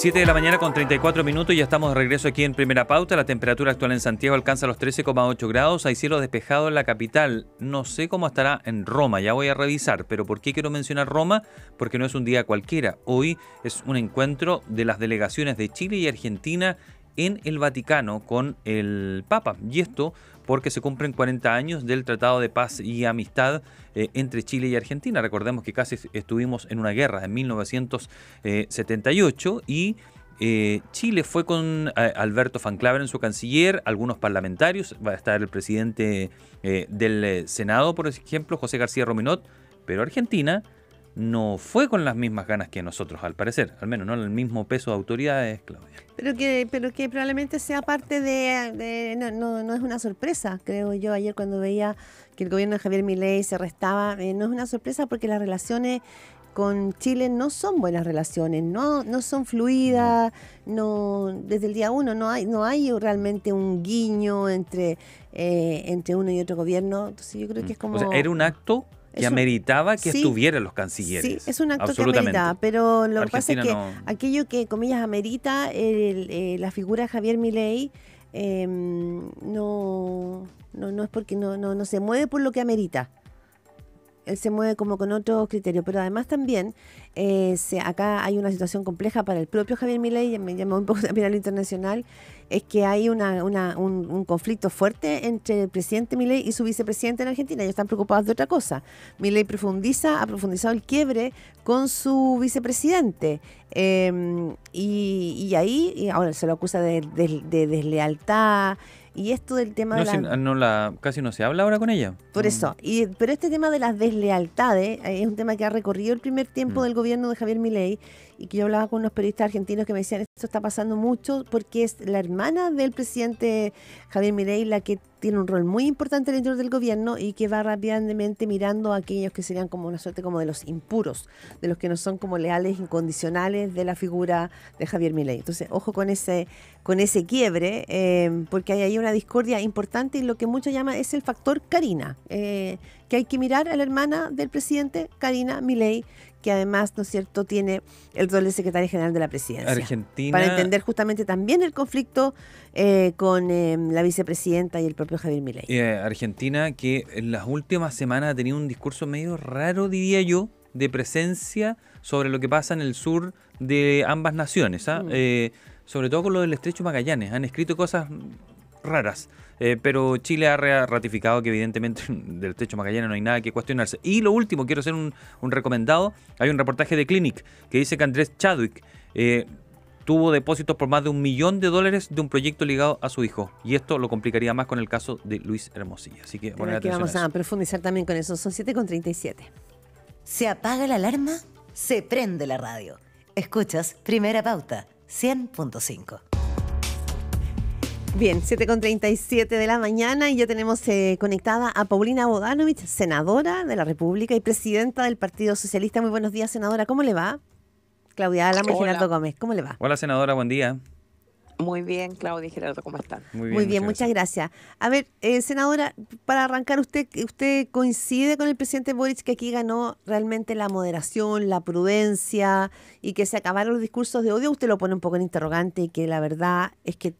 7 de la mañana con 34 minutos, ya estamos de regreso aquí en Primera Pauta. La temperatura actual en Santiago alcanza los 13,8 grados. Hay cielo despejado en la capital. No sé cómo estará en Roma, ya voy a revisar. Pero ¿por qué quiero mencionar Roma? Porque no es un día cualquiera. Hoy es un encuentro de las delegaciones de Chile y Argentina en el Vaticano con el Papa. Y esto porque se cumplen 40 años del Tratado de Paz y Amistad eh, entre Chile y Argentina. Recordemos que casi estuvimos en una guerra en 1978 eh, y... Eh, Chile fue con Alberto Fanclaver en su canciller, algunos parlamentarios, va a estar el presidente del Senado, por ejemplo, José García Rominot, pero Argentina no fue con las mismas ganas que nosotros, al parecer, al menos no el mismo peso de autoridades, Claudia. Pero que, pero que probablemente sea parte de, no, no, es una sorpresa, creo yo, ayer cuando veía que el gobierno de Javier Milei se restaba, eh, no es una sorpresa porque las relaciones con Chile no son buenas relaciones, no, no son fluidas, no, desde el día uno no hay, no hay realmente un guiño entre, eh, entre uno y otro gobierno. Entonces yo creo que es mm. como. era un acto que ameritaba que estuviera estuvieran los cancilleres. Sí, es un acto que amerita, pero lo que pasa es que aquello que, comillas, amerita eh, la figura Javier Milei em, no, no, no es porque no, no se mueve por lo que amerita él eh, se mueve como con otro criterio, pero además también eh, acá hay una situación compleja para el propio Javier Milei, me llamó un poco también a lo internacional, es que hay una, un, conflicto fuerte entre el presidente Milei y su vicepresidente en Argentina, ellos están preocupados de otra cosa. Milei profundiza, ha profundizado el quiebre con su vicepresidente. Em, y, ahí ahora se lo acusa de deslealtad, y esto del tema no, de la, casi no se habla ahora con ella. Por mm. eso. Y, pero este tema de las deslealtades eh, es un tema que ha recorrido el primer tiempo mm. del gobierno de Javier Milei y que yo hablaba con unos periodistas argentinos que me decían, esto está pasando mucho porque es la hermana del presidente Javier Mirey la que tiene un rol muy importante dentro del gobierno y que va rápidamente mirando a aquellos que serían como una suerte como de los impuros, de los que no son como leales incondicionales de la figura de Javier Milei. Entonces, ojo con ese con ese quiebre, eh, porque hay ahí una discordia importante y lo que muchos llaman es el factor Karina. Eh, que hay que mirar a la hermana del presidente, Karina Milei, que además, ¿no es cierto?, tiene el rol de secretaria general de la presidencia. Argentina. Para entender justamente también el conflicto eh, con eh, la vicepresidenta y el propio Javier Milei. Eh, Argentina, que en las últimas semanas ha tenido un discurso medio raro, diría yo, de presencia sobre lo que pasa en el sur de ambas naciones. ¿ah? Mm. sobre todo con lo del estrecho Magallanes. Han escrito cosas raras. Eh, pero Chile ha ratificado que evidentemente del techo Magallanes no hay nada que cuestionarse. Y lo último, quiero hacer un, recomendado. Hay un reportaje de Clinic que dice que Andrés Chadwick eh, tuvo depósitos por más de un millón de dólares de un proyecto ligado a su hijo. Y esto lo complicaría más con el caso de Luis Hermosilla. Así que, vamos a, profundizar también con eso. Son 7 con 37. Se apaga la alarma, se prende la radio. Escuchas Primera Pauta, 100.5. Bien, 7.37 de la mañana y ya tenemos eh, conectada a Paulina Bodanovich, senadora de la República y presidenta del Partido Socialista. Muy buenos días, senadora. ¿Cómo le va? Claudia Álamo y Gerardo Gómez. ¿Cómo le va? Hola, senadora. Buen día. Muy bien, Claudia y Gerardo, ¿cómo están? Muy bien, muchas, gracias. A ver, eh, senadora, para arrancar, usted, ¿usted coincide con el presidente Boric que aquí ganó realmente la moderación, la prudencia y que se acabaron los discursos de odio? ¿Usted lo pone un poco en interrogante y que la verdad es que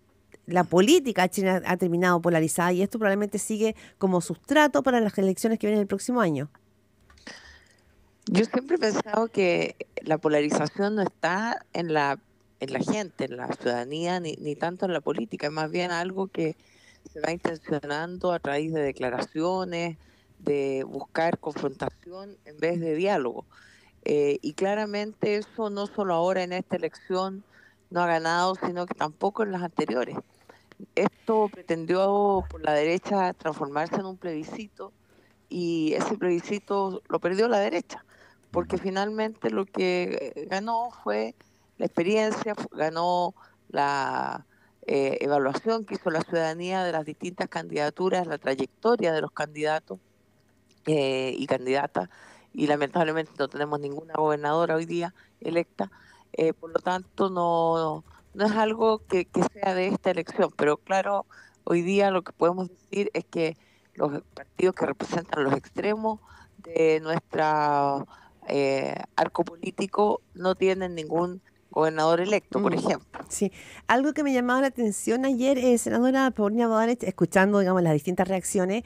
la política china ha terminado polarizada y esto probablemente sigue como sustrato para las elecciones que vienen el próximo año. Yo siempre he pensado que la polarización no está en la, en la gente, en la ciudadanía, ni, tanto en la política, es más bien algo que se va intencionando a través de declaraciones, de buscar confrontación en vez de diálogo. Eh, y claramente eso no solo ahora en esta elección no ha ganado, sino que tampoco en las anteriores. Esto pretendió por la derecha transformarse en un plebiscito y ese plebiscito lo perdió la derecha, porque finalmente lo que eh, ganó fue la experiencia, ganó la eh, evaluación que hizo la ciudadanía de las distintas candidaturas, la trayectoria de los candidatos eh, y candidatas, y lamentablemente no tenemos ninguna gobernadora hoy día electa, por lo tanto no no es algo que, sea de esta elección, pero claro, hoy día lo que podemos decir es que los partidos que representan los extremos de nuestra eh, arco político no tienen ningún gobernador electo, por mm, ejemplo. Sí, algo que me llamaba la atención ayer, senadora Pornia Badarech, escuchando digamos las distintas reacciones,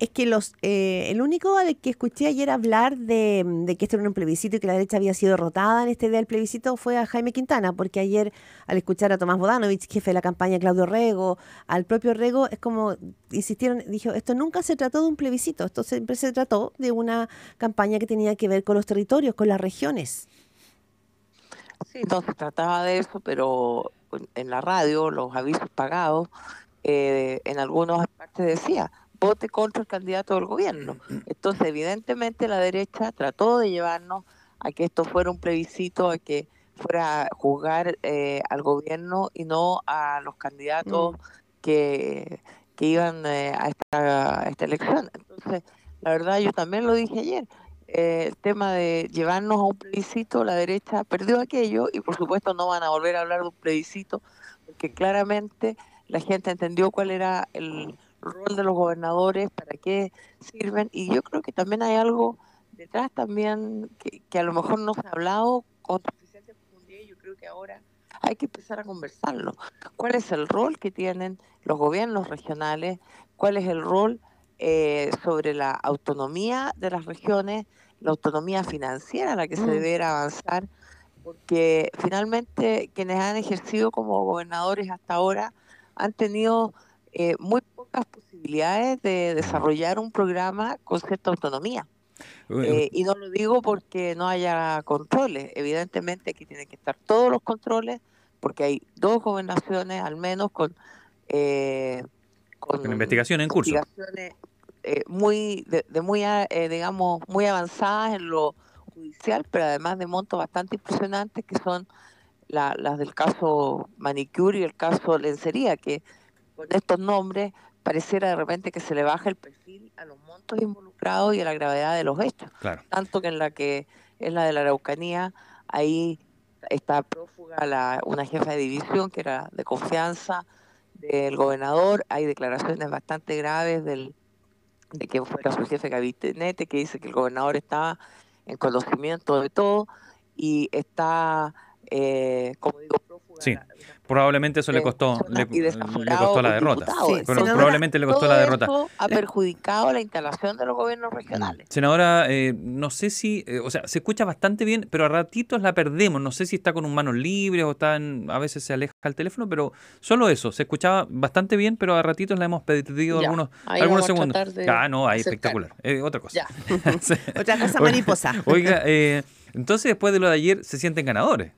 es que los eh, el único al que escuché ayer hablar de, que esto era un plebiscito y que la derecha había sido derrotada en este día del plebiscito fue a Jaime Quintana, porque ayer al escuchar a Tomás Bodanovich, jefe de la campaña Claudio Rego, al propio Rego, es como insistieron, dijo, esto nunca se trató de un plebiscito, esto siempre se trató de una campaña que tenía que ver con los territorios, con las regiones. Sí, no se trataba de eso, pero en la radio, los avisos pagados, eh, en algunas partes decía, vote contra el candidato del gobierno. Entonces, evidentemente, la derecha trató de llevarnos a que esto fuera un plebiscito, a que fuera a juzgar eh, al gobierno y no a los candidatos mm. que, iban eh, a, esta, elección. Entonces, la verdad, yo también lo dije ayer. Eh, el tema de llevarnos a un plebiscito, la derecha perdió aquello y por supuesto no van a volver a hablar de un plebiscito, porque claramente la gente entendió cuál era el, rol de los gobernadores, para qué sirven. Y yo creo que también hay algo detrás también que, a lo mejor no se ha hablado con suficiente profundidad y yo creo que ahora hay que empezar a conversarlo. ¿Cuál es el rol que tienen los gobiernos regionales? ¿Cuál es el rol eh, sobre la autonomía de las regiones? La autonomía financiera a la que se mm. deberá avanzar, porque finalmente quienes han ejercido como gobernadores hasta ahora han tenido eh, muy pocas posibilidades de desarrollar un programa con cierta autonomía. Eh, y no lo digo porque no haya controles, evidentemente aquí tienen que estar todos los controles, porque hay dos gobernaciones al menos con, eh, con, investigaciones en curso. muy, de, muy, digamos, muy avanzadas en lo judicial, pero además de montos bastante impresionantes que son las del caso Manicure y el caso Lencería, que con estos nombres pareciera de repente que se le baja el perfil a los montos involucrados y a la gravedad de los hechos. Tanto que en la que es la de la Araucanía, ahí está prófuga una jefa de división que era de confianza del gobernador, hay declaraciones bastante graves del, de que fuera su jefe gabinete que dice que el gobernador estaba en conocimiento de todo y está, eh, como digo, Sí, probablemente eso le eh, costó, le, la derrota. Pero probablemente le costó la derrota. ha perjudicado la instalación de los gobiernos regionales. Senadora, eh, no sé si, eh, o sea, se escucha bastante bien, pero a ratitos la perdemos. No sé si está con un mano libre o está a veces se aleja el teléfono, pero solo eso. Se escuchaba bastante bien, pero a ratitos la hemos perdido algunos, segundos. Ah, no, ahí espectacular. otra cosa. Otras mariposa. Oiga, eh, entonces después de lo de ayer se sienten ganadores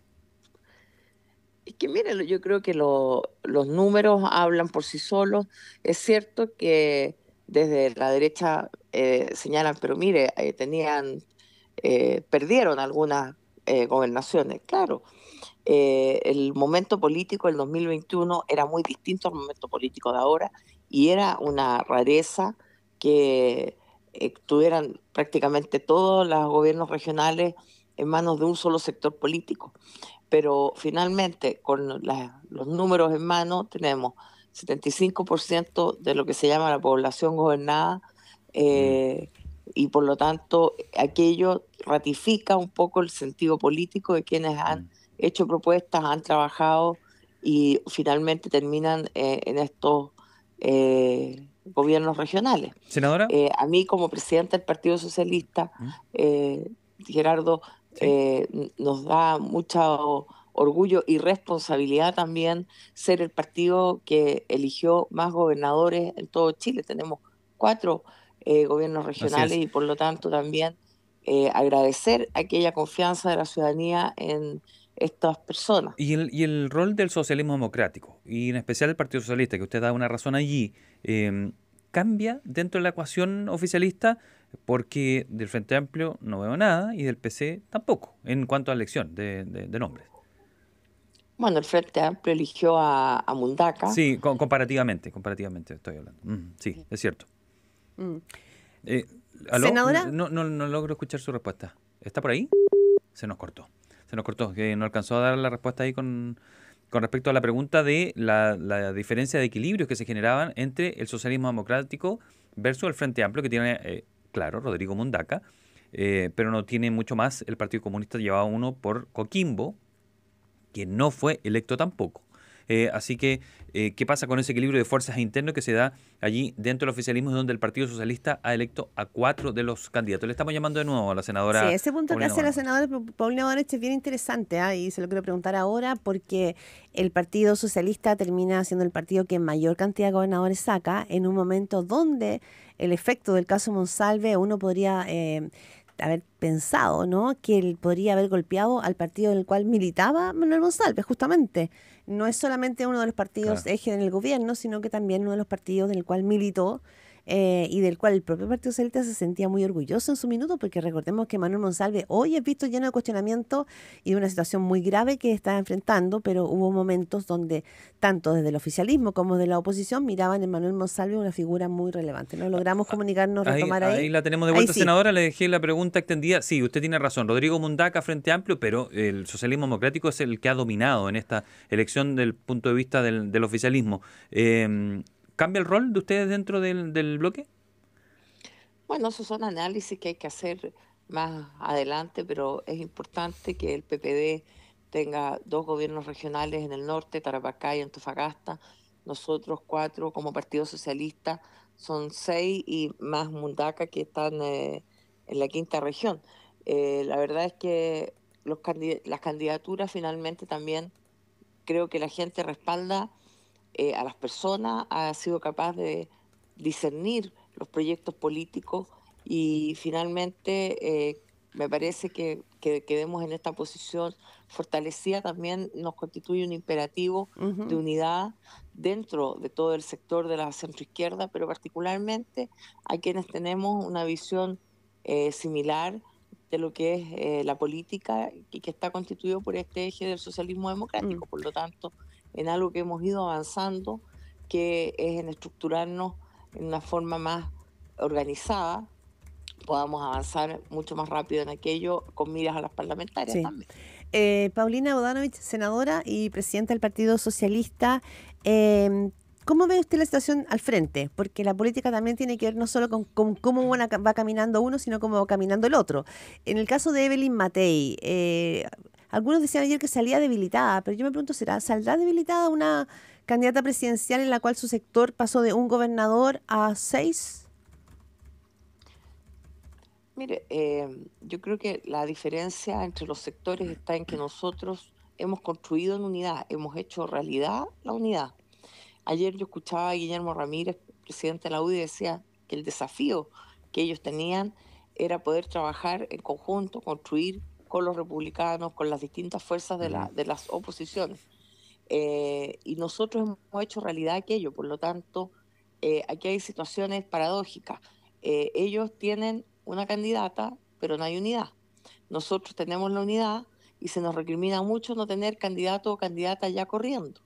que mire yo creo que los números hablan por sí solos. Es cierto que desde la derecha eh, señalan, pero mire, eh, tenían, eh, perdieron algunas gobernaciones. Claro, el momento político del 2021 era muy distinto al momento político de ahora y era una rareza que tuvieran prácticamente todos los gobiernos regionales en manos de un solo sector político pero finalmente con los números en mano tenemos 75% de lo que se llama la población gobernada mm. eh, y por lo tanto aquello ratifica un poco el sentido político de quienes han mm. hecho propuestas, han trabajado y finalmente terminan eh, en estos eh, gobiernos regionales. Senadora. a mí como presidenta del Partido Socialista, mm. Gerardo, eh, nos da mucho orgullo y responsabilidad también ser el partido que eligió más gobernadores en todo Chile. Tenemos cuatro eh, gobiernos regionales y por lo tanto también eh, agradecer aquella confianza de la ciudadanía en estas personas. Y el, y el rol del socialismo democrático, y en especial el Partido Socialista, que usted da una razón allí, em, ¿cambia dentro de la ecuación oficialista? porque del Frente Amplio no veo nada y del PC tampoco, en cuanto a elección de, nombres. Bueno, el Frente Amplio eligió a, Mundaca. Sí, comparativamente, comparativamente estoy hablando. Mm, sí, es cierto. Mm. Eh, ¿Senadora? No, no, logro escuchar su respuesta. ¿Está por ahí? Se nos cortó. Se nos cortó, no alcanzó a dar la respuesta ahí con, respecto a la pregunta de la, diferencia de equilibrios que se generaban entre el socialismo democrático versus el Frente Amplio, que tiene eh, claro, Rodrigo Mundaca, eh, pero no tiene mucho más. El Partido Comunista llevaba uno por Coquimbo, que no fue electo tampoco. Eh, así que, eh, ¿qué pasa con ese equilibrio de fuerzas internas que se da allí dentro del oficialismo, donde el Partido Socialista ha electo a cuatro de los candidatos? Le estamos llamando de nuevo a la senadora. Sí, ese punto que hace la senadora Paulina es bien interesante ¿ah? y se lo quiero preguntar ahora porque el Partido Socialista termina siendo el partido que mayor cantidad de gobernadores saca en un momento donde el efecto del caso Monsalve uno podría eh, haber pensado, ¿no? Que él podría haber golpeado al partido en el cual militaba Manuel González, justamente. No es solamente uno de los partidos eje en el gobierno, sino que también uno de los partidos en el cual militó eh, y del cual el propio Partido Socialista se sentía muy orgulloso en su minuto, porque recordemos que Manuel Monsalve hoy es visto lleno de cuestionamiento y de una situación muy grave que está enfrentando, pero hubo momentos donde tanto desde el oficialismo como de la oposición miraban en Manuel Monsalve una figura muy relevante. No ah, logramos ah, comunicarnos, ahí, retomar ahí. Ahí la tenemos de vuelta, senadora, le dejé la pregunta extendida. Sí, usted tiene razón, Rodrigo Mundaca, Frente Amplio, pero el socialismo democrático es el que ha dominado en esta elección del punto de vista del, oficialismo. Em, ¿Cambia el rol de ustedes dentro del, bloque? Bueno, esos son análisis que hay que hacer más adelante, pero es importante que el PPD tenga dos gobiernos regionales en el norte, Tarapacá y Antofagasta. Nosotros cuatro como Partido Socialista son seis y más Mundaca que están eh, en la quinta región. Eh, la verdad es que los las candidaturas finalmente también creo que la gente respalda eh, a las personas, ha sido capaz de discernir los proyectos políticos y finalmente eh, me parece que, quedemos en esta posición fortalecida también nos constituye un imperativo de unidad dentro de todo el sector de la centroizquierda, pero particularmente a quienes tenemos una visión eh, similar de lo que es la política y que está constituido por este eje del socialismo democrático. Mm. Por lo tanto, en algo que hemos ido avanzando, que es en estructurarnos en una forma más organizada, podamos avanzar mucho más rápido en aquello con miras a las parlamentarias también. Eh, Paulina Bodanovich, senadora y presidenta del Partido Socialista, em, ¿Cómo ve usted la situación al frente? Porque la política también tiene que ver no solo con, cómo va caminando uno, sino cómo va caminando el otro. En el caso de Evelyn Matei, eh, algunos decían ayer que salía debilitada, pero yo me pregunto, ¿será, ¿saldrá debilitada una candidata presidencial en la cual su sector pasó de un gobernador a seis? Mire, eh, yo creo que la diferencia entre los sectores está en que nosotros hemos construido en unidad, hemos hecho realidad la unidad. Ayer yo escuchaba a Guillermo Ramírez, presidente de la UDI, decía que el desafío que ellos tenían era poder trabajar en conjunto, construir los republicanos, con las distintas fuerzas de, la, de las oposiciones. Eh, y nosotros hemos hecho realidad aquello, por lo tanto, eh, aquí hay situaciones paradójicas. Eh, ellos tienen una candidata, pero no hay unidad. Nosotros tenemos la unidad y se nos recrimina mucho no tener candidato o candidata ya corriendo.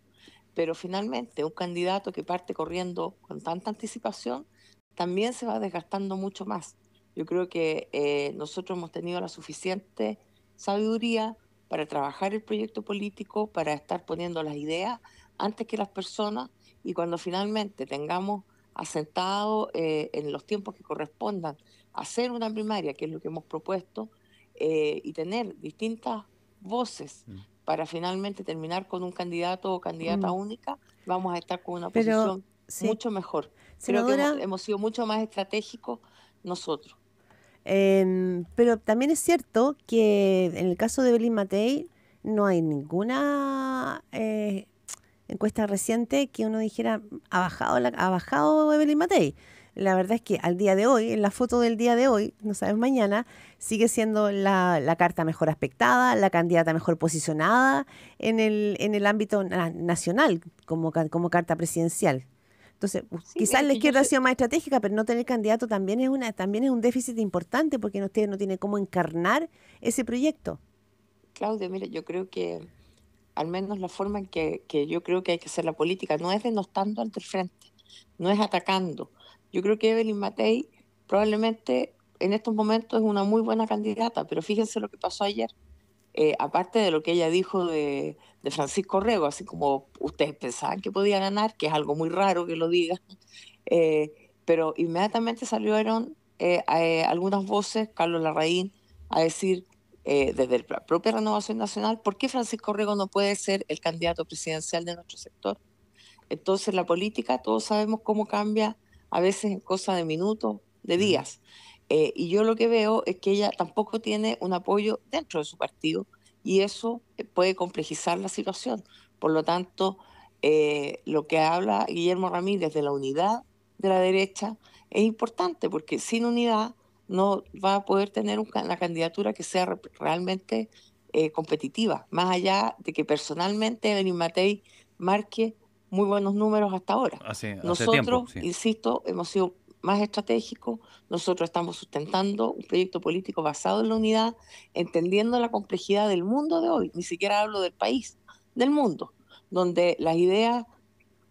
Pero finalmente, un candidato que parte corriendo con tanta anticipación también se va desgastando mucho más. Yo creo que nosotros hemos tenido la suficiente sabiduría para trabajar el proyecto político, para estar poniendo las ideas antes que las personas y cuando finalmente tengamos asentado eh, en los tiempos que correspondan hacer una primaria, que es lo que hemos propuesto, eh, y tener distintas voces mm. para finalmente terminar con un candidato o candidata mm. única, vamos a estar con una posición mucho mejor. Pero hemos sido mucho más estratégicos nosotros. Em, pero también es cierto que en el caso de Evelyn Matei no hay ninguna eh, encuesta reciente que uno dijera ha bajado, la, ha bajado Matei. La verdad es que al día de hoy, en la foto del día de hoy, no sabes mañana, sigue siendo la, la carta mejor aspectada, la candidata mejor posicionada en el, en el ámbito nacional como carta presidencial. Entonces, quizás la izquierda ha sido más estratégica, pero no tener candidato también es una también es un déficit importante porque ustedes no tiene cómo encarnar ese proyecto. Claudia, mire, yo creo que al menos la forma en que, yo creo que hay que hacer la política no es denostando ante el frente, no es atacando. Yo creo que Evelyn Matei probablemente en estos momentos es una muy buena candidata, pero fíjense lo que pasó ayer. Eh, aparte de lo que ella dijo de, de Francisco Rego, así como ustedes pensaban que podía ganar, que es algo muy raro que lo diga, eh, pero inmediatamente salieron eh, eh, algunas voces, Carlos Larraín, a decir desde la propia Renovación Nacional, ¿por qué Francisco Rego no puede ser el candidato presidencial de nuestro sector? Entonces la política, todos sabemos cómo cambia a veces en cosa de minutos, de días. y yo lo que veo es que ella tampoco tiene un apoyo dentro de su partido, y eso eh, puede complejizar la situación. Por lo tanto, eh, lo que habla Guillermo Ramírez de la unidad de la derecha es importante porque sin unidad no va a poder tener una candidatura que sea realmente eh, competitiva, más allá de que personalmente Evelyn Matei marque muy buenos números hasta ahora. Nosotros, insisto, hemos sido más estratégico. Nosotros estamos sustentando un proyecto político basado en la unidad, entendiendo la complejidad del mundo de hoy, ni siquiera hablo del país, del mundo, donde las ideas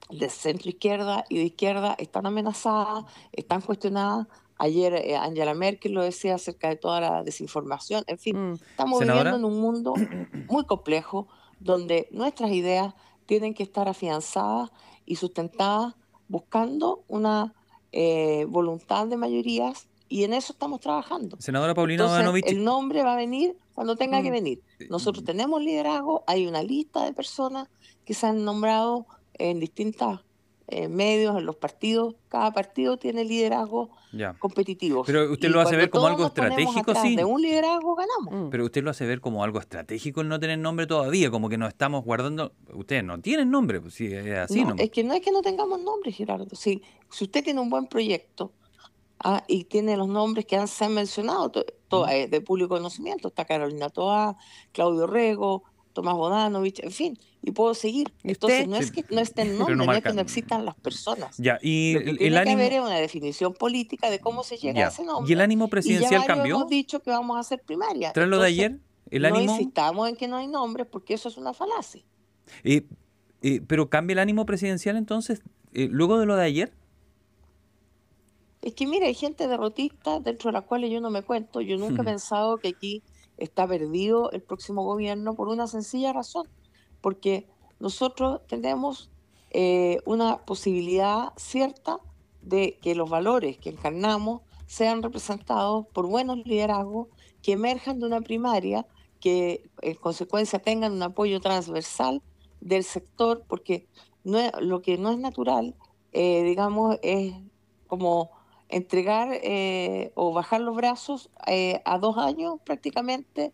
de centro izquierda y de izquierda están amenazadas, están cuestionadas. Ayer eh, Angela Merkel lo decía acerca de toda la desinformación. En fin, mm. estamos viviendo en un mundo muy complejo donde nuestras ideas tienen que estar afianzadas y sustentadas buscando una eh, voluntad de mayorías y en eso estamos trabajando. Senadora Paulina El nombre va a venir cuando tenga que mm. venir. Eh, Nosotros mm. tenemos liderazgo, hay una lista de personas que se han nombrado en distintas eh, medios, en los partidos. Cada partido tiene liderazgo competitivo. Mm. Pero usted lo hace ver como algo estratégico, sí. De un liderazgo ganamos. Pero usted lo hace ver como algo estratégico el no tener nombre todavía, como que nos estamos guardando. Ustedes no tienen nombre, pues, si es así. No, es que no es que no tengamos nombre, Gerardo. Si, si usted tiene un buen proyecto ah, y tiene los nombres que han, se han mencionado, todo mm. eh, de público conocimiento, está Carolina Toa, Claudio Rego, Tomás Bodanovich, en fin, y puedo seguir. Entonces, no es que no estén nombres, no, no, es que no existan las personas. Ya, y el, una definición política de cómo se llega a ese nombre. ¿Y el ánimo presidencial y ya hemos dicho que vamos a hacer primaria. Tras lo de ayer, el ánimo... No insistamos en que no hay nombres porque eso es una falacia. Eh, ¿Pero cambia el ánimo presidencial entonces eh, luego de lo de ayer? Es que mira, hay gente derrotista dentro de la cual yo no me cuento. Yo nunca he pensado que aquí está perdido el próximo gobierno por una sencilla razón, porque nosotros tenemos eh, una posibilidad cierta de que los valores que encarnamos sean representados por buenos liderazgos que emerjan de una primaria, que en consecuencia tengan un apoyo transversal del sector, porque no lo que no es natural, eh, digamos, es como entregar eh, o bajar los brazos eh, a dos años prácticamente.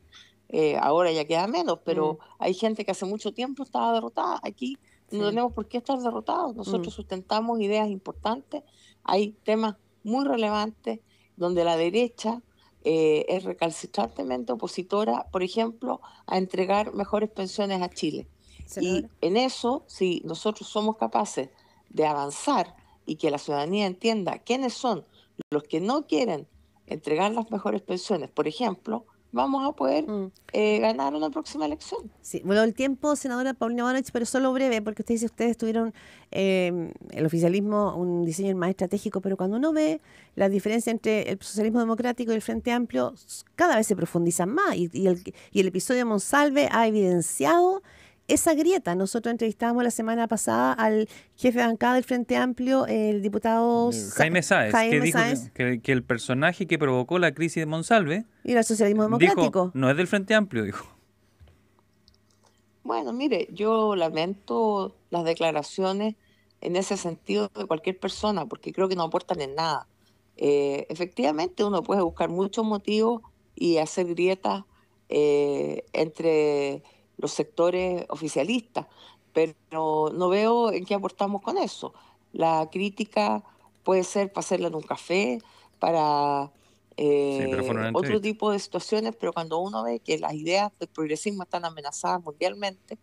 Eh, ahora ya queda menos, pero mm. hay gente que hace mucho tiempo estaba derrotada. Aquí no tenemos por qué estar derrotados. Nosotros mm. sustentamos ideas importantes. Hay temas muy relevantes donde la derecha es recalcitrantemente opositora, por ejemplo, a entregar mejores pensiones a Chile. Y en eso, si nosotros somos capaces de avanzar, y que la ciudadanía entienda quiénes son los que no quieren entregar las mejores pensiones, por ejemplo, vamos a poder mm. eh, ganar una próxima elección. Sí, bueno, el tiempo, senadora Paulina pero solo breve, porque usted dice ustedes tuvieron em, el oficialismo, un diseño más estratégico, pero cuando uno ve la diferencia entre el socialismo democrático y el Frente Amplio, cada vez se profundiza más y, el, y el episodio de Monsalve ha evidenciado esa grieta. Nosotros entrevistábamos la semana pasada al jefe de bancada del Frente Amplio, el diputado eh, Jaime Sáez, que dijo Que, el personaje que provocó la crisis de Monsalve. Y el socialismo democrático. no es del Frente Amplio, dijo. Bueno, mire, yo lamento las declaraciones en ese sentido de cualquier persona, porque creo que no aportan en nada. Eh, efectivamente, uno puede buscar muchos motivos y hacer grietas eh, entre los sectores oficialistas, pero no veo en qué aportamos con eso. La crítica puede ser para hacerla en un café, para eh, otro tipo de situaciones, pero cuando uno ve que las ideas del progresismo están amenazadas mundialmente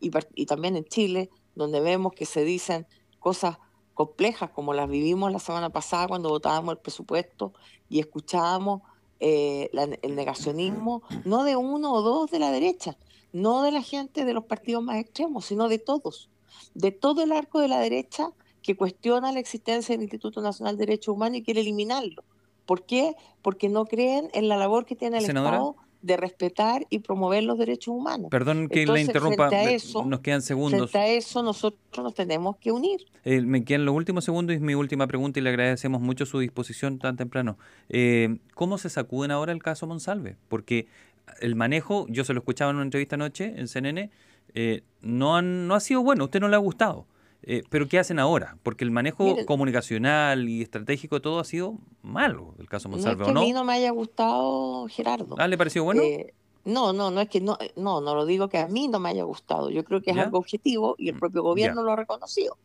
y, también en Chile, donde vemos que se dicen cosas complejas como las vivimos la semana pasada cuando votábamos el presupuesto y escuchábamos eh, el negacionismo, no de uno o dos de la derecha, no de la gente de los partidos más extremos, sino de todos, de todo el arco de la derecha que cuestiona la existencia del Instituto Nacional de Derechos Humanos y quiere eliminarlo. ¿Por qué? Porque no creen en la labor que tiene el Estado de respetar y promover los derechos humanos. Perdón que la interrumpa, nos quedan segundos. Frente a eso nosotros nos tenemos que unir. Eh, me quedan los últimos segundos y es mi última pregunta y le agradecemos mucho su disposición tan temprano. Eh, ¿Cómo se sacuden ahora el caso Monsalve? Porque el manejo, yo se lo escuchaba en una entrevista anoche en CNN, eh, no, no ha sido bueno, a usted no le ha gustado. Eh, pero ¿qué hacen ahora? Porque el manejo comunicacional y estratégico de todo ha sido malo, el caso Monsalve, no es que a mí no me haya gustado Gerardo. ¿Ah, le pareció bueno? Eh, no, no, no es que no, no, no lo digo que a mí no me haya gustado. Yo creo que es algo objetivo y el mm, propio gobierno lo ha reconocido.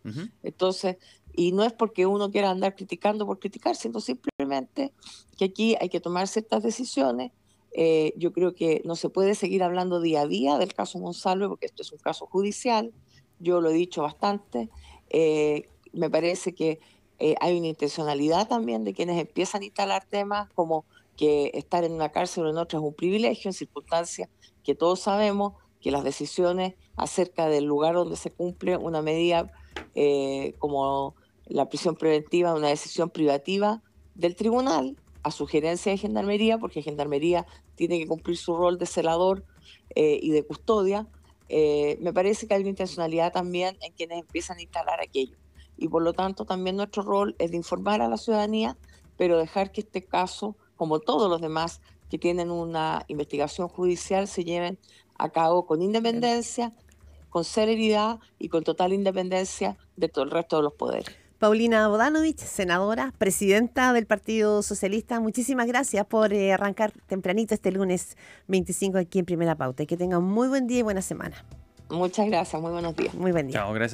Entonces, y no es porque uno quiera andar criticando por criticar, sino simplemente que aquí hay que tomar ciertas decisiones eh, yo creo que no se puede seguir hablando día a día del caso Monsalve, porque esto es un caso judicial, yo lo he dicho bastante. Eh, me parece que eh, hay una intencionalidad también de quienes empiezan a instalar temas como que estar en una cárcel o en otra es un privilegio, en circunstancias que todos sabemos que las decisiones acerca del lugar donde se cumple una medida como la prisión preventiva, una decisión privativa del tribunal, a sugerencia de Gendarmería, porque Gendarmería tiene que cumplir su rol de celador eh, y de custodia, eh, me parece que hay una intencionalidad también en quienes empiezan a instalar aquello. Y por lo tanto también nuestro rol es de informar a la ciudadanía, pero dejar que este caso, como todos los demás que tienen una investigación judicial, se lleven a cabo con independencia, con celeridad y con total independencia de todo el resto de los poderes. Paulina Bodanovich, senadora, presidenta del Partido Socialista, muchísimas gracias por eh, arrancar tempranito este lunes 25 aquí en Primera Pauta. Y que tengan muy buen día y buena semana. Muchas gracias, muy buenos días. Muy buen día. Chao, gracias.